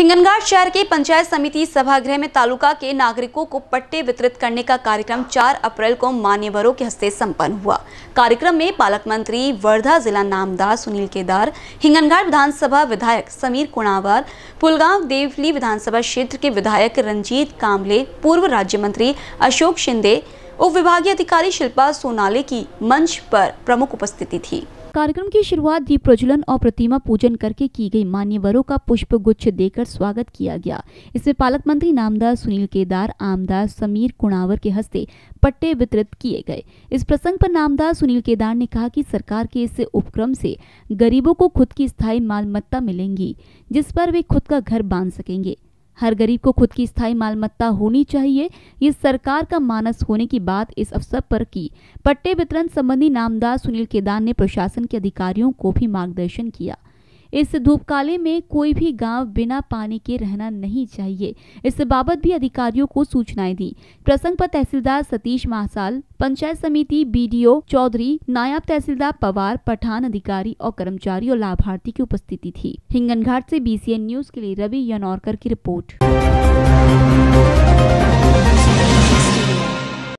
हिंगनघाट शहर के पंचायत समिति सभागृह में तालुका के नागरिकों को पट्टे वितरित करने का कार्यक्रम 4 अप्रैल को मान्यवरों के हस्ते संपन्न हुआ कार्यक्रम में पालक मंत्री वर्धा जिला नामदार सुनील केदार हिंगनघाट विधानसभा विधायक समीर कुणावर पुलगांव देवली विधानसभा क्षेत्र के विधायक रंजीत कामले पूर्व राज्य मंत्री अशोक शिंदे उप विभागीय अधिकारी शिल्पा सोनाले की मंच पर प्रमुख उपस्थिति थी कार्यक्रम की शुरुआत दीप प्रज्वलन और प्रतिमा पूजन करके की गई मान्यवरों का पुष्प गुच्छ देकर स्वागत किया गया इसमें पालक मंत्री नामदार सुनील केदार आमदार समीर कुणावर के हस्ते पट्टे वितरित किए गए इस प्रसंग पर नामदार सुनील केदार ने कहा कि सरकार के इस उपक्रम से गरीबों को खुद की स्थायी मालमत्ता मिलेंगी जिस पर वे खुद का घर बांध सकेंगे हर गरीब को खुद की स्थायी मालमत्ता होनी चाहिए ये सरकार का मानस होने की बात इस अवसर पर की पट्टे वितरण संबंधी नामदार सुनील केदार ने प्रशासन के अधिकारियों को भी मार्गदर्शन किया इस धूपकाले में कोई भी गांव बिना पानी के रहना नहीं चाहिए इस बाबत भी अधिकारियों को सूचनाएं दी प्रसंग पर तहसीलदार सतीश महासाल पंचायत समिति बीडीओ चौधरी नायब तहसीलदार पवार पठान अधिकारी और कर्मचारी और लाभार्थी की उपस्थिति थी हिंगनघाट से बीसीएन न्यूज के लिए रवि यनौरकर की रिपोर्ट